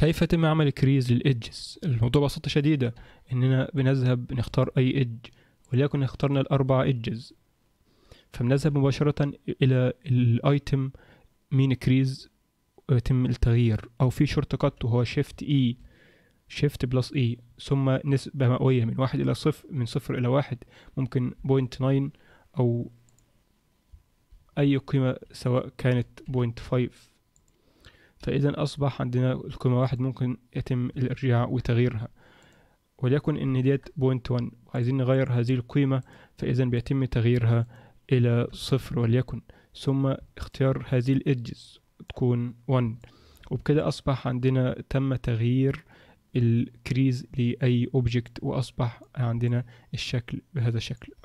كيف يتم عمل كريز للإدجز الموضوع ببساطة شديدة إننا بنذهب نختار أي إدج وليكن اخترنا الأربع إدجز فبنذهب مباشرة إلى الأيتم مين كريز يتم التغيير أو في شورت كات وهو شيفت إي شيفت بلس إي ثم نسبة مئوية من واحد إلى صفر من صفر إلى واحد ممكن بوينت ناين أو أي قيمة سواء كانت بوينت فايف فإذا أصبح عندنا الكلمة واحد ممكن يتم الإرجاع وتغييرها وليكن إن ديت بوينت ون وعايزين نغير هذه القيمة فإذا بيتم تغييرها إلى صفر وليكن ثم اختيار هذه الإدجز تكون ون وبكده أصبح عندنا تم تغيير الكريز لأي أوبجكت وأصبح عندنا الشكل بهذا الشكل